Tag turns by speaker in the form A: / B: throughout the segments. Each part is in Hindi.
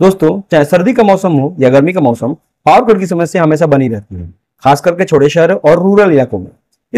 A: दोस्तों चाहे सर्दी का मौसम हो या गर्मी का मौसम पावर कट की समस्या हमेशा बनी रहती है खास करके छोटे शहर और रूरल इलाकों में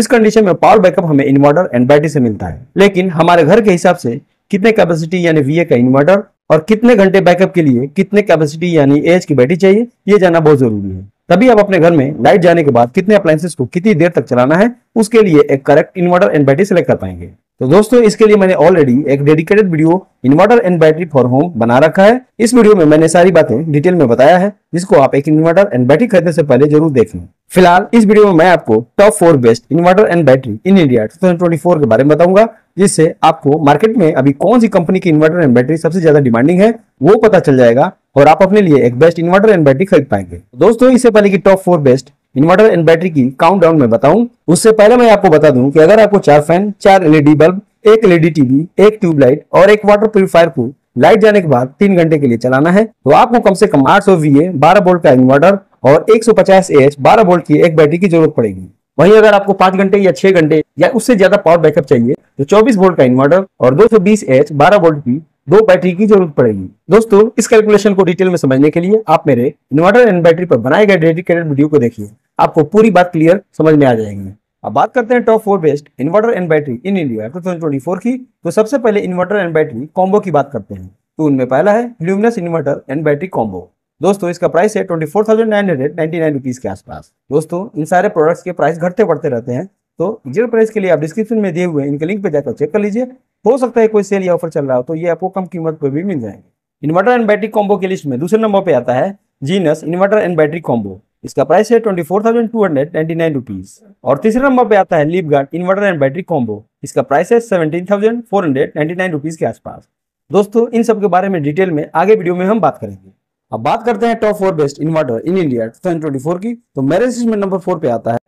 A: इस कंडीशन में पावर बैकअप हमें इन्वर्टर एंड बैटरी से मिलता है लेकिन हमारे घर के हिसाब से कितने कैपेसिटी यानी वीए का इन्वर्टर और कितने घंटे बैकअप के लिए कितने कैपेसिटी यानी एज की बैटरी चाहिए ये जानना बहुत जरूरी है तभी आप अपने घर में लाइट जाने के बाद कितने अप्लायंसेस को कितनी देर तक चलाना है उसके लिए एक correct inverter and battery select कर पाएंगे तो दोस्तों इसके लिए मैंने ऑलरेडी एक dedicated video inverter and battery for home बना रखा है इस वीडियो में मैंने सारी बातें डिटेल में बताया है जिसको आप एक इन्वर्टर एंड बैटरी खरीदने से पहले जरूर देख लें फिलहाल इस वीडियो में मैं आपको top four best inverter and battery in India two के बारे में बताऊंगा जिससे आपको मार्केट में अभी कौन सी कंपनी की इन्वर्टर एंड बैटरी सबसे ज्यादा डिमांडिंग है वो पता चल जाएगा और आप अपने लिए एक बेस्ट इन्वर्टर एंड बैटरी खरीद पाएंगे दोस्तों इससे पहले की top four best inverter and battery की काउंट डाउन में बताऊं उससे पहले मैं आपको बता दूं कि अगर आपको चार फैन चार एलईडी बल्ब एक एलईडी टीवी एक ट्यूबलाइट और एक वाटर प्यूरिफायर को लाइट जाने के बाद तीन घंटे के लिए चलाना है तो आपको कम से कम आठ सौ वी ए बारह वोल्ट का इन्वर्टर और एक सौ पचास ए एच बारह वोल्ट की एक बैटरी की जरूरत पड़ेगी वहीं अगर आपको पांच घंटे या छह घंटे या उससे ज्यादा पावर बैकअप चाहिए तो 24 वोल्ट का इन्वर्टर और 220 सौ बीस एच बारह वोल्ट की दो बैटरी की जरूरत पड़ेगी दोस्तों इस कैलकुलेशन को डिटेल में समझने के लिए आप मेरे इन्वर्टर एंड बैटरी पर बनाए गए डेडिकेटेड वीडियो को देखिए आपको पूरी बात क्लियर समझ में आ जाएगी अब बात करते हैं top four best inverter and battery in India two thousand twenty four की तो सबसे पहले इन्वर्टर एंड बैटरी कॉम्बो की बात करते हैं तो उनमें पहला है Luminous inverter and battery combo दोस्तों इसका प्राइस है twenty four thousand nine hundred ninety nine rupees के आसपास दोस्तों इन सारे प्रोडक्ट्स के प्राइस घटते बढ़ते रहते हैं तो जीरो प्राइस के लिए आप डिस्क्रिप्शन में दिए हुए इनके लिंक पे जाकर चेक कर लीजिए हो सकता है कोई सेल या ऑफर चल रहा हो तो ये आपको कम कीमत पर भी मिल जाएंगे इन्वर्टर एंड बैटरी कॉम्बो की लिस्ट में दूसरे नंबर पर आता है Genus inverter and battery combo इसका प्राइस है twenty four thousand two hundred ninety nine rupees और तीसरे नंबर पे आता है Livguard inverter and battery combo इसका प्राइस है seventeen thousand four hundred ninety nine rupees के आसपास दोस्तों इन सब के बारे में डिटेल में आगे वीडियो में हम बात करेंगे अब बात करते हैं top four best inverter in India two thousand twenty four की तो मेरे में नंबर फोर पे आता है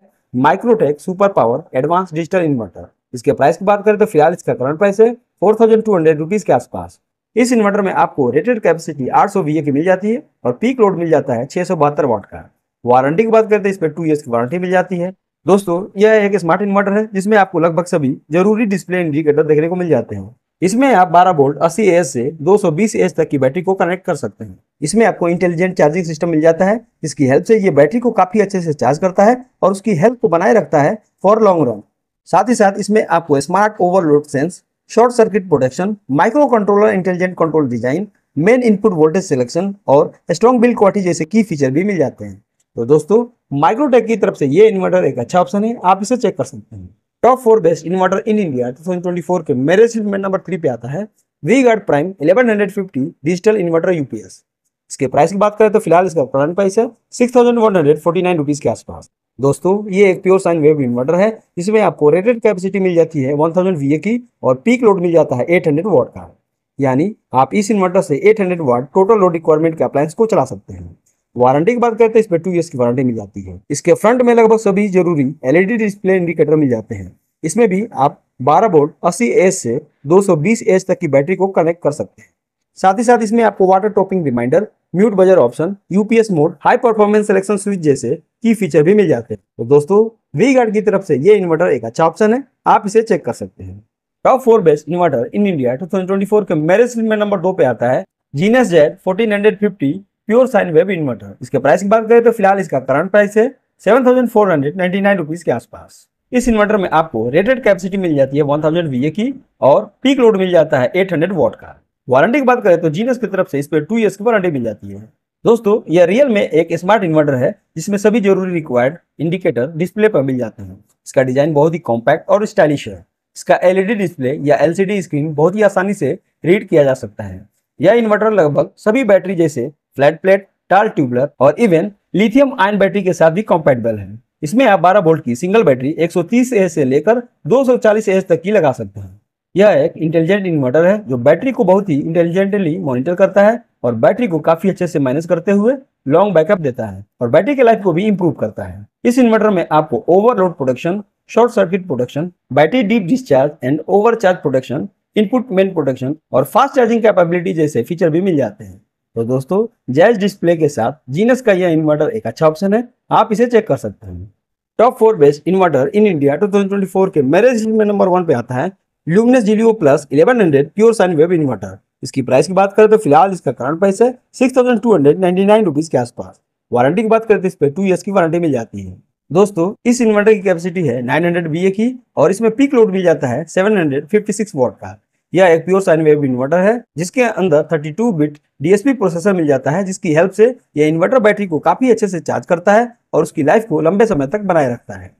A: Microtek super power advance digital inverter इसके प्राइस की बात करें तो फिलहाल इसका करंट प्राइस है four thousand two hundred rupees के आसपास इस इन्वर्टर में आपको रेटेड कैपेसिटी 800 VA की मिल जाती है और पीक लोड मिल जाता है छह वाट का वारंटी की बात करते हैं पर टू ईयर्स की वारंटी मिल जाती है दोस्तों यह एक स्मार्ट इन्वर्टर है जिसमें आपको लगभग सभी जरूरी डिस्प्ले इंडिकेटर देखने को मिल जाते हैं इसमें आप 12 वोल्ट 80 एस से 220 एस तक की बैटरी को कनेक्ट कर सकते हैं इसमें आपको इंटेलिजेंट चार्जिंग सिस्टम मिल जाता है जिसकी हेल्प से ये बैटरी को काफी अच्छे से चार्ज करता है और उसकी हेल्थ को बनाए रखता है फॉर लॉन्ग रन साथ ही साथ इसमें आपको smart overload sense short circuit protection micro controller intelligent control design main input voltage selection और स्ट्रॉन्ग बिल्ड क्वालिटी जैसे की फीचर भी मिल जाते हैं तो दोस्तों माइक्रोटेक की तरफ से ये इन्वर्टर एक अच्छा ऑप्शन है आप इसे चेक कर सकते हैं top four best inverter in India four के मेरे सिर्फ में नंबर थ्री पे आता है V Guard prime 1150 digital inverter UPS इसके प्राइस की बात करें तो फिलहाल इसका करंट प्राइस है six thousand one hundred forty nine rupees के आसपास दोस्तों ये एक प्योर साइन वेव इन्वर्टर है जिसमें आपको रेटेड कैपेसिटी मिल जाती है 1000 VA की और पीक लोड मिल जाता है 800 वाट का यानी आप इस इन्वर्टर से 800 वाट टोटल लोड रिक्वायरमेंट के अप्लायंस को चला सकते हैं वारंटी की बात करते हैं तो इस पर टू ईयर्स की वारंटी मिल जाती है इसके फ्रंट में लगभग सभी जरूरी एलईडी डिस्प्ले इंडिकेटर मिल जाते हैं इसमें भी आप बारह बोल्ट अस्सी एच से दो सौ तक की बैटरी को कनेक्ट कर सकते हैं साथ ही साथ इसमें आपको water topping reminder mute buzzer option UPS mode high performance selection switch जैसे की फीचर भी मिल जाते हैं तो दोस्तों वी गार्ड की तरफ से ये इन्वर्टर एक अच्छा ऑप्शन है आप इसे चेक कर सकते हैं top four best inverter in India 2024 के मेरिट में नंबर दो पे आता है Genus Z 1450 pure sine wave inverter इसके प्राइस की बात करें तो फिलहाल इसका करंट प्राइस है seven thousand four hundred ninety nine rupees के आसपास इस इन्वर्टर में आपको रेटेड कैपेसिटी मिल जाती है वन थाउजेंड की और पीक लोड मिल जाता है हंड्रेड वॉट का वारंटी की बात करें तो जीनस की तरफ से इस पर टू ईयर्स की वारंटी मिल जाती है दोस्तों यह रियल में एक स्मार्ट इन्वर्टर है जिसमें सभी जरूरी रिक्वायर्ड इंडिकेटर डिस्प्ले पर मिल जाते हैं इसका डिजाइन बहुत ही कॉम्पैक्ट और स्टाइलिश है इसका एलईडी डिस्प्ले e या एलसीडी स्क्रीन बहुत ही आसानी से रीड किया जा सकता है यह इन्वर्टर लगभग सभी बैटरी जैसे फ्लैट प्लेट टाल ट्यूबलर और इवन लिथियम आयन बैटरी के साथ भी कॉम्पैटिबल है इसमें आप 12 वोल्ट की सिंगल बैटरी 130 सौ से लेकर 240 सौ तक की लगा सकते हैं यह एक इंटेलिजेंट इन्वर्टर है जो बैटरी को बहुत ही इंटेलिजेंटली मॉनिटर करता है और बैटरी को काफी अच्छे से मैनेज करते हुए लॉन्ग बैकअप देता है और बैटरी के लाइफ को भी इम्प्रूव करता है इस इन्वर्टर में आपको overload production short circuit production battery deep discharge and charge production input main production और फास्ट चार्जिंग कैपेबिलिटी जैसे फीचर भी मिल जाते हैं तो दोस्तों जैज डिस्प्ले के साथ जीनस का यह इन्वर्टर एक अच्छा ऑप्शन है आप इसे चेक कर सकते हैं top four best inverter in India 2024 के मेरे में नंबर वन पे आता है Luminous DO plus eleven hundred pure sine wave inverter इसकी प्राइस की बात करें तो फिलहाल इसका करंट प्राइस है six thousand two hundred ninety nine rupees के आसपास वारंटी की बात करें तो इस पर टू ईयर्स की वारंटी मिल जाती है दोस्तों इस इन्वर्टर की कैपेसिटी है बी ए की और इसमें पीक लोड मिल जाता है सिक्स वॉट का यह एक प्योर साइन वेब इन्वर्टर है जिसके अंदर thirty two bit DSP processor मिल जाता है जिसकी हेल्प से यह इन्वर्टर बैटरी को काफी अच्छे से चार्ज करता है और उसकी लाइफ को लंबे समय तक बनाए रखता है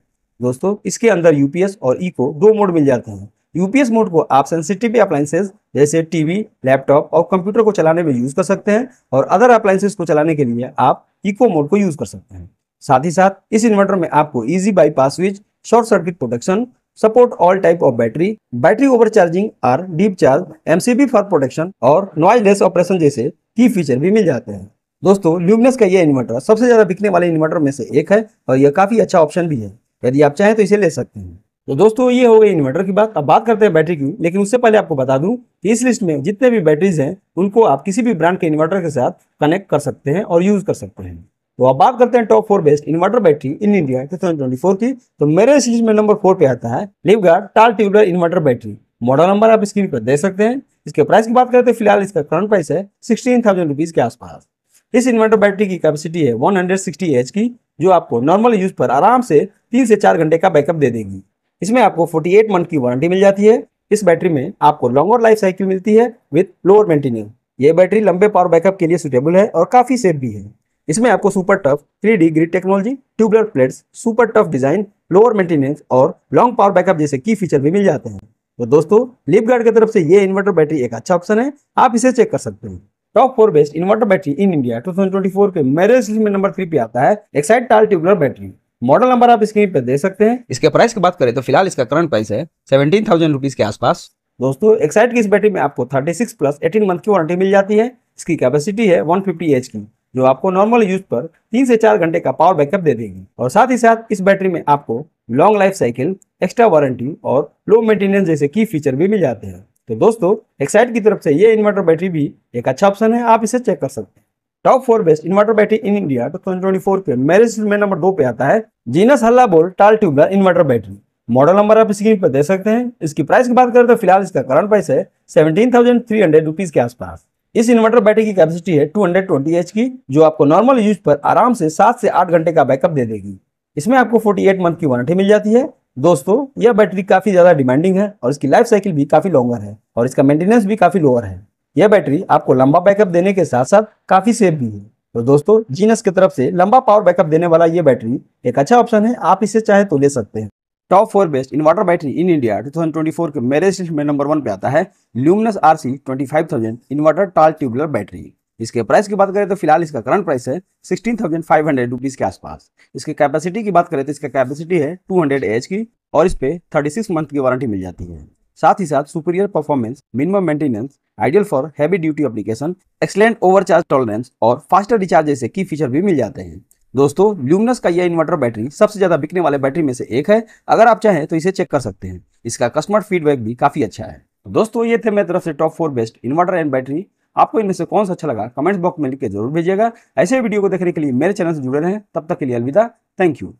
A: दोस्तों इसके अंदर यूपीएस और ई e को दो मोड मिल जाते हैं यूपीएस मोड को आप सेंसिटिव अप्लाइंसेज जैसे टीवी लैपटॉप और कंप्यूटर को चलाने में यूज कर सकते हैं और अदर अप्लाइंसेज को चलाने के लिए आप इको मोड को यूज कर सकते हैं साथ ही साथ इस इन्वर्टर में आपको easy bypass switch short circuit protection support all type of battery battery overcharging और deep charge MCB for protection और नॉइजलेस ऑपरेशन जैसे की फीचर भी मिल जाते हैं दोस्तों ल्यूमिनस का यह इन्वर्टर सबसे ज्यादा बिकने वाले इन्वर्टर में से एक है और यह काफी अच्छा ऑप्शन भी है यदि आप चाहें तो इसे ले सकते हैं तो दोस्तों ये हो गई इन्वर्टर की बात अब बात करते हैं बैटरी की लेकिन उससे पहले आपको बता दूं कि इस लिस्ट में जितने भी बैटरीज हैं उनको आप किसी भी ब्रांड के इन्वर्टर के साथ कनेक्ट कर सकते हैं और यूज कर सकते हैं तो अब बात करते हैं top four best inverter battery in India two की तो मेरे इस लिस्ट में नंबर फोर पे आता है Livguard tall tubular inverter battery model number आप स्क्रीन पर देख सकते हैं इसके प्राइस की बात करें तो फिलहाल इसका करंट प्राइस है सिक्सटीन थाउजेंड रुपीज के आसपास इस इन्वर्टर बैटरी की कैपेसिटी है 160 एच की जो आपको नॉर्मल यूज पर आराम से तीन से चार घंटे का बैकअप दे देगी इसमें आपको 48 मंथ की वारंटी मिल जाती है इस बैटरी में आपको लॉन्गर लाइफ साइकिल मिलती है विथ लोअर मेंटेनेंस ये बैटरी लंबे पावर बैकअप के लिए सुटेबल है और काफी सेफ भी है इसमें आपको super tough three D grid technology tubular plates super tough design lower maintenance और लॉन्ग पावर बैकअप जैसे की फीचर भी मिल जाते हैं तो दोस्तों लिपगार्ड की तरफ से ये इन्वर्टर बैटरी एक अच्छा ऑप्शन है आप इसे चेक कर सकते हैं top four best inverter battery in India 2024 के मेरे लिस्ट में नंबर थ्री पे आता है Exide tall tubular battery model number आप स्क्रीन पर दे सकते हैं इसके प्राइस की बात करें तो फिलहाल इसका करंट प्राइस है सेवेंटीन थाउजेंड रुपीज के आसपास दोस्तों एक्साइट की इस बैटरी में आपको thirty six plus eighteen month की वारंटी मिल जाती है इसकी कैपेसिटी है वन फिफ्टी एच की जो आपको नॉर्मल यूज पर तीन से चार घंटे का पावर बैकअप दे देगी और साथ ही साथ इस बैटरी में आपको long life cycle extra warranty और लो मेंटेनेंस जैसे की फीचर भी मिल जाते हैं तो दोस्तों एक्साइट की तरफ से ये इन्वर्टर बैटरी भी एक अच्छा ऑप्शन है आप इसे चेक कर सकते हैं top four best inverter battery in India two twenty four पे मेरे में नंबर दो पे आता है genus Halla Bol tall tubular inverter battery model number आप स्क्रीन पर दे सकते हैं इसकी प्राइस की बात करें तो फिलहाल इसका करंट प्राइस है seventeen thousand three hundred rupees के आसपास इस इन्वर्टर बैटरी की कैपेसिटी है ट्वेंटी एच की जो आपको नॉर्मल यूज पर आराम से सात से आठ घंटे का बैकअप दे देगी इसमें आपको एट मंथ की वारंटी मिल जाती है दोस्तों यह बैटरी काफी ज्यादा डिमांडिंग है और इसकी लाइफ साइकिल भी काफी लॉन्गर है और इसका मेंटेनेंस भी काफी लोअर है यह बैटरी आपको लंबा बैकअप देने के साथ साथ काफी सेफ भी है तो दोस्तों जीनस की तरफ से लंबा पावर बैकअप देने वाला ये बैटरी एक अच्छा ऑप्शन है आप इसे चाहे तो ले सकते हैं top four best inverter battery in India 2024 के मेरे लिस्ट में नंबर वन पे आता है Luminous R C twenty five thousand inverter tall tubular battery इसके प्राइस की बात करें तो फिलहाल इसका करंट प्राइस है sixteen thousand five hundred rupees के आसपास इसके कैपेसिटी की बात करें तो इसका कैपेसिटी है टू हंड्रेड एच की और इस पे थर्टी सिक्स मंथ की वारंटी मिल जाती है साथ ही साथ superior performance minimum maintenance ideal for heavy duty application excellent overcharge tolerance और फास्टर रिचार्ज जैसे की फीचर भी मिल जाते हैं दोस्तों ल्यूमिनस का यह इन्वर्टर बैटरी सबसे ज्यादा बिकने वाले बैटरी में से एक है अगर आप चाहें तो इसे चेक कर सकते हैं इसका कस्टमर फीडबैक भी काफी अच्छा है तो दोस्तों ये थे मेरी तरफ से top four best inverter and battery आपको इनमें से कौन सा अच्छा लगा कमेंट्स बॉक्स में लिख के जरूर भेजिएगा ऐसे वीडियो को देखने के लिए मेरे चैनल से जुड़े रहें तब तक के लिए अलविदा थैंक यू